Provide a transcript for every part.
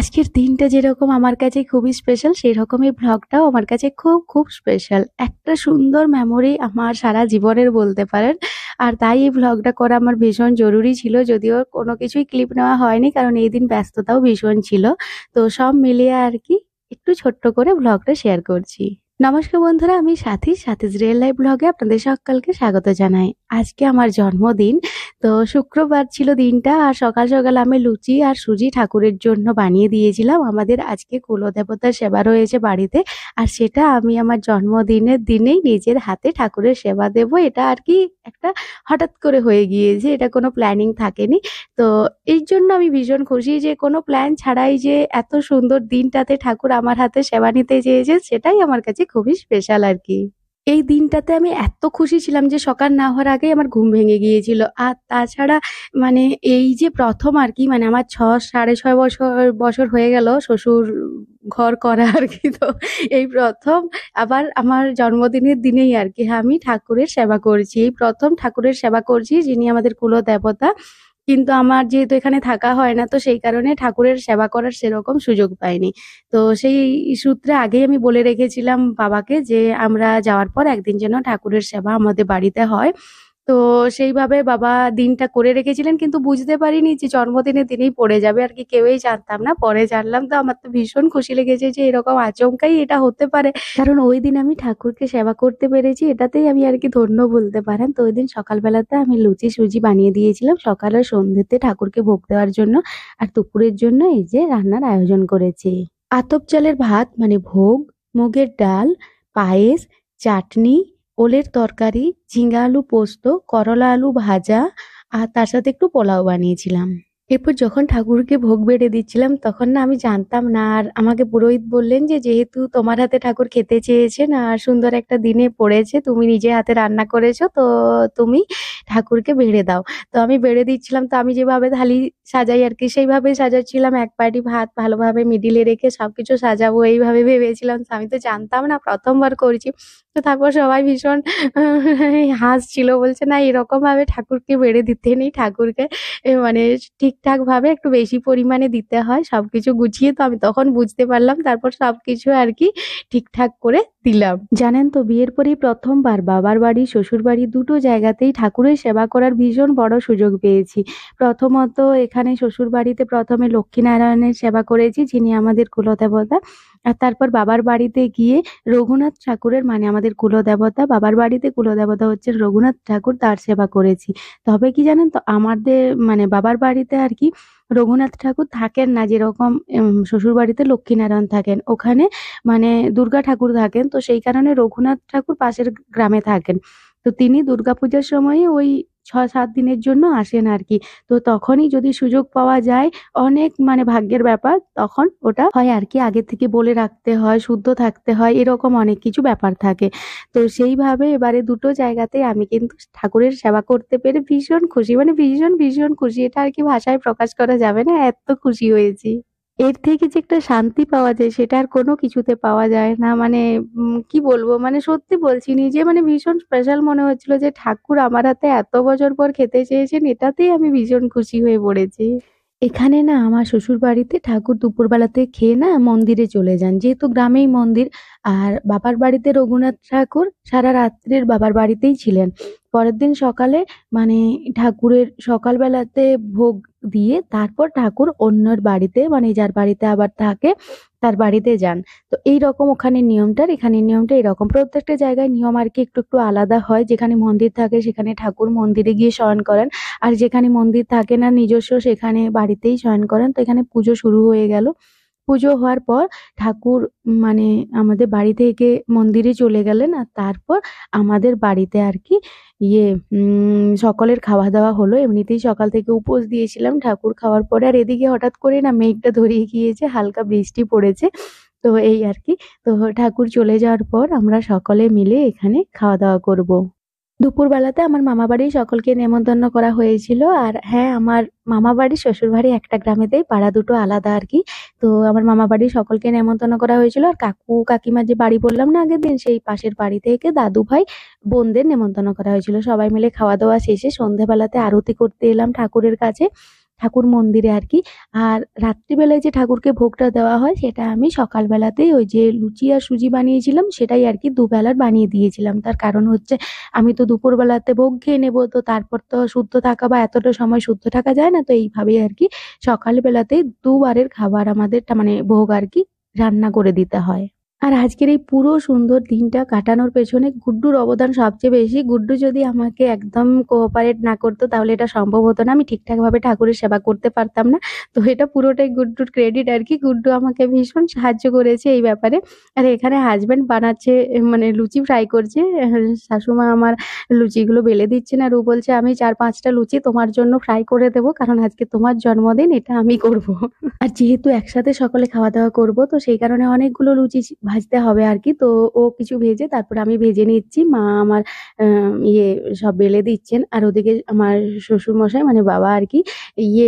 আজকের দিনটা যেরকম আমার কাছে খুবই স্পেশাল সেই রকমই ব্লগটাও আমার কাছে খুব খুব স্পেশাল একটা সুন্দর মেমোরি আমার সারা জীবনের বলতে পারেন আর তাই এই ব্লগটা করা আমার ভীষণ জরুরি ছিল যদিও কোনো কিছুই ক্লিপ নেওয়া হয়নি কারণ এই দিন ব্যস্ততাও ভীষণ ছিল তো সব মিলিয়ে আর কি একটু ছোট্ট করে ব্লগটা শেয়ার করছি নমস্কার বন্ধুরা আমি সাথী সাথীজ রিয়েল লাইফ ব্লগে আপনাদের সকলকে স্বাগত জানাই আজকে আমার জন্মদিন তো শুক্রবার ছিল দিনটা আর সকাল সকাল আমি লুচি আর সুজি ঠাকুরের জন্য বানিয়ে দিয়েছিলাম আমাদের আজকে কুলদেবতার সেবা রয়েছে বাড়িতে আর সেটা আমি আমার জন্মদিনের দিনেই নিজের হাতে ঠাকুরের সেবা দেব এটা আর কি একটা হঠাৎ করে হয়ে গিয়েছে এটা কোনো প্ল্যানিং থাকেনি তো এই জন্য আমি ভীষণ খুশি যে কোনো প্ল্যান ছাড়াই যে এত সুন্দর দিনটাতে ঠাকুর আমার হাতে সেবা নিতে চেয়েছে সেটাই আমার কাছে খুবই স্পেশাল আর কি এই দিনটাতে আমি এত খুশি ছিলাম যে সকাল না হওয়ার আগে আমার ঘুম ভেঙে গিয়েছিল আর তাছাড়া মানে এই যে প্রথম আর কি মানে আমার ছ সাড়ে ছয় বছর বছর হয়ে গেল শ্বশুর ঘর করা আর কি তো এই প্রথম আবার আমার জন্মদিনের দিনেই আর কি আমি ঠাকুরের সেবা করছি এই প্রথম ঠাকুরের সেবা করছি যিনি আমাদের কুল দেবতা কিন্তু আমার যেহেতু এখানে থাকা হয় না তো সেই কারণে ঠাকুরের সেবা করার সেরকম সুযোগ পাইনি তো সেই সূত্রে আগেই আমি বলে রেখেছিলাম বাবাকে যে আমরা যাওয়ার পর একদিন যেন ঠাকুরের সেবা আমাদের বাড়িতে হয় তো সেইভাবে বাবা দিনটা করে রেখেছিলেন কিন্তু বুঝতে পারিনি যে জন্মদিনের দিনেই পড়ে যাবে আর কি কেউই জানতাম না পরে জানলাম তো আমার তো ভীষণ খুশি লেগেছে যে এরকম আচমকাই এটা হতে পারে কারণ ওই দিন আমি ঠাকুরকে সেবা করতে পেরেছি এটাতেই আমি আর কি ধন্য বলতে পারেন তো ওই দিন সকালবেলাতে আমি লুচি সুজি বানিয়ে দিয়েছিলাম সকাল আর সন্ধ্যেতে ঠাকুরকে ভোগ দেওয়ার জন্য আর দুপুরের জন্য এই যে রান্নার আয়োজন করেছি আতপ চালের ভাত মানে ভোগ মুগের ডাল পায়েস চাটনি ওলের তরকারি ঝিঙা আলু পোস্ত করলা আলু ভাজা আর তার সাথে একটু পোলাও বানিয়েছিলাম এরপর যখন ঠাকুরকে ভোগ বেড়ে দিচ্ছিলাম তখন না আমি জানতাম না আর আমাকে পুরোহিত বললেন যে যেহেতু তোমার হাতে ঠাকুর খেতে চেয়েছেন আর সুন্দর একটা দিনে পড়েছে তুমি নিজে হাতে রান্না করেছো তো তুমি ঠাকুরকে বেড়ে দাও তো আমি বেড়ে দিচ্ছিলাম তো আমি যেভাবে থালি সাজাই আর কি সেইভাবে সাজাচ্ছিলাম এক পাটি ভাত ভালোভাবে মিডিলে রেখে সবকিছু সাজাবো এইভাবে ভেবেছিলাম আমি তো জানতাম না প্রথমবার করছি তো তারপর সবাই ভীষণ হাসছিল বলছে না এরকমভাবে ঠাকুরকে বেড়ে দিতে নেই ঠাকুরকে মানে ঠিকঠাকভাবে একটু বেশি পরিমাণে দিতে হয় সব কিছু গুছিয়ে তো আমি তখন বুঝতে পারলাম তারপর সব কিছু আর কি ঠিকঠাক করে দিলাম জানেন তো বিয়ের পরেই প্রথমবার বাবার বাড়ি শ্বশুর বাড়ি দুটো জায়গাতেই ঠাকুরের সেবা করার ভীষণ বড় সুযোগ পেয়েছি প্রথমত এখানে শ্বশুর বাড়িতে প্রথমে লক্ষ্মীনারায়ণের সেবা করেছি যিনি আমাদের কুলদেবতা আর তারপর বাবার বাড়িতে গিয়ে রঘুনাথ ঠাকুরের মানে আমাদের কুলদেবতা বাবার বাড়িতে কুলদেবতা হচ্ছে রঘুনাথ ঠাকুর তার সেবা করেছি তবে কি জানেন তো আমাদের মানে বাবার বাড়িতে আর কি রঘুনাথ ঠাকুর থাকেন না যেরকম শ্বশুর বাড়িতে লক্ষ্মীনারায়ণ থাকেন ওখানে মানে দুর্গা ঠাকুর থাকেন তো সেই কারণে রঘুনাথ ঠাকুর পাশের গ্রামে থাকেন তো তিনি দুর্গাপূজার সময়ে ওই ছ সাত দিনের জন্য আসেন আর কি তো তখনই যদি সুযোগ পাওয়া যায় অনেক মানে ভাগ্যের ব্যাপার তখন ওটা হয় আর কি আগে থেকে বলে রাখতে হয় শুদ্ধ থাকতে হয় এরকম অনেক কিছু ব্যাপার থাকে তো সেইভাবে এবারে দুটো জায়গাতে আমি কিন্তু ঠাকুরের সেবা করতে পেরে ভীষণ খুশি মানে ভীষণ ভীষণ খুশি এটা আর কি ভাষায় প্রকাশ করা যাবে না এত খুশি হয়েছি এর থেকে যে একটা শান্তি পাওয়া যায় সেটা আর কোনো কিছুতে পাওয়া যায় না মানে কি বলবো মানে সত্যি বলছি নিজে মানে ভীষণ স্পেশাল মনে হচ্ছিল যে ঠাকুর আমার হাতে এত বছর পর খেতে চেয়েছেন এটাতেই আমি ভীষণ খুশি হয়ে পড়েছি এখানে না আমার শ্বশুর বাড়িতে ঠাকুর দুপুরবেলাতে খেয়ে না মন্দিরে চলে যান যেহেতু গ্রামেই মন্দির আর বাবার বাড়িতে রঘুনাথ ঠাকুর সারা রাত্রের বাবার বাড়িতেই ছিলেন পরের দিন সকালে মানে ঠাকুরের সকালবেলাতে ভোগ দিয়ে তারপর ঠাকুর অন্যর বাড়িতে মানে যার বাড়িতে আবার থাকে তার বাড়িতে যান তো এই রকম ওখানে নিয়মটার এখানে নিয়মটা এরকম প্রত্যেকটা জায়গায় নিয়ম আর কি একটু একটু আলাদা হয় যেখানে মন্দির থাকে সেখানে ঠাকুর মন্দিরে গিয়ে শয়ন করেন আর যেখানে মন্দির থাকে না নিজস্ব সেখানে বাড়িতেই শয়ন করেন তো এখানে পুজো শুরু হয়ে গেল পুজো হওয়ার পর ঠাকুর মানে আমাদের বাড়ি থেকে মন্দিরে চলে গেলেন আর তারপর আমাদের বাড়িতে আর কি ইয়ে সকলের খাওয়া দাওয়া হলো এমনিতেই সকাল থেকে উপোস দিয়েছিলাম ঠাকুর খাওয়ার পরে আর এদিকে হঠাৎ করে না মেঘটা ধরিয়ে গিয়েছে হালকা বৃষ্টি পড়েছে তো এই আর কি তো ঠাকুর চলে যাওয়ার পর আমরা সকলে মিলে এখানে খাওয়া দাওয়া করব। দুপুরবেলাতে আমার মামা বাড়ি সকলকে নেমন্তন্ন করা হয়েছিল আর হ্যাঁ আমার মামা বাড়ি শ্বশুর বাড়ি একটা গ্রামেতেই পাড়া দুটো আলাদা আর কি তো আমার মামা বাড়ি সকলকে নেমন্তন্ন করা হয়েছিল আর কাকু কাকিমার যে বাড়ি বললাম না আগের দিন সেই পাশের বাড়ি থেকে দাদু ভাই বোনদের নেমন্তন্ন করা হয়েছিল সবাই মিলে খাওয়া দাওয়া শেষে সন্ধেবেলাতে আরতি করতে এলাম ঠাকুরের কাছে ঠাকুর মন্দিরে আর কি আর রাত্রিবেলায় যে ঠাকুরকে ভোগটা দেওয়া হয় সেটা আমি সকালবেলাতেই ওই যে লুচি আর সুজি বানিয়েছিলাম সেটাই আর কি দুবেলার বানিয়ে দিয়েছিলাম তার কারণ হচ্ছে আমি তো দুপুরবেলাতে ভোগ খেয়ে নেবো তো তারপর তো শুদ্ধ থাকা বা এতটা সময় শুদ্ধ থাকা যায় না তো এইভাবেই আর কি সকালবেলাতেই দুবারের খাবার আমাদের মানে ভোগ আর কি রান্না করে দিতে হয় আর আজকের এই পুরো সুন্দর দিনটা কাটানোর পেছনে গুড্ডুর অবদান সবচেয়ে বেশি গুড্ডু যদি আমাকে একদম কোঅপারেট না করতো তাহলে এটা সম্ভব হতো না আমি ঠিকঠাকভাবে ঠাকুরের সেবা করতে পারতাম না তো এটা পুরোটাই গুড্ডুর ক্রেডিট আর কি গুড্ডু আমাকে ভীষণ সাহায্য করেছে এই ব্যাপারে আর এখানে হাজব্যান্ড বানাচ্ছে মানে লুচি ফ্রাই করছে শাশুমা আমার লুচিগুলো বেলে দিচ্ছে না রু বলছে আমি চার পাঁচটা লুচি তোমার জন্য ফ্রাই করে দেবো কারণ আজকে তোমার জন্মদিন এটা আমি করব আর যেহেতু একসাথে সকলে খাওয়া দাওয়া করব তো সেই কারণে অনেকগুলো লুচি ভাজতে হবে আর কি তো ও কিছু ভেজে তারপরে আমি ভেজে নিচ্ছি মা আমার ইয়ে সব বেলে দিচ্ছেন আর ওদিকে আমার শ্বশুরমশাই মানে বাবা আর কি ইয়ে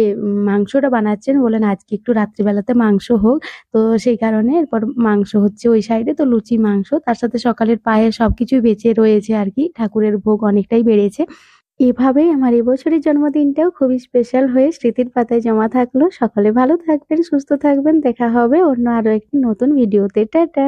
মাংসটা বানাচ্ছেন বলেন আজকে একটু রাত্রিবেলাতে মাংস হোক তো সেই কারণে এরপর মাংস হচ্ছে ওই সাইডে তো লুচি মাংস তার সাথে সকালের পায়ে সব কিছুই বেঁচে রয়েছে আর কি ঠাকুরের ভোগ অনেকটাই বেড়েছে এভাবেই আমার এবছরের জন্মদিনটাও খুবই স্পেশাল হয়ে স্মৃতির পাতায় জমা থাকলো সকলে ভালো থাকবেন সুস্থ থাকবেন দেখা হবে অন্য আরও একটি নতুন ভিডিওতে টাটা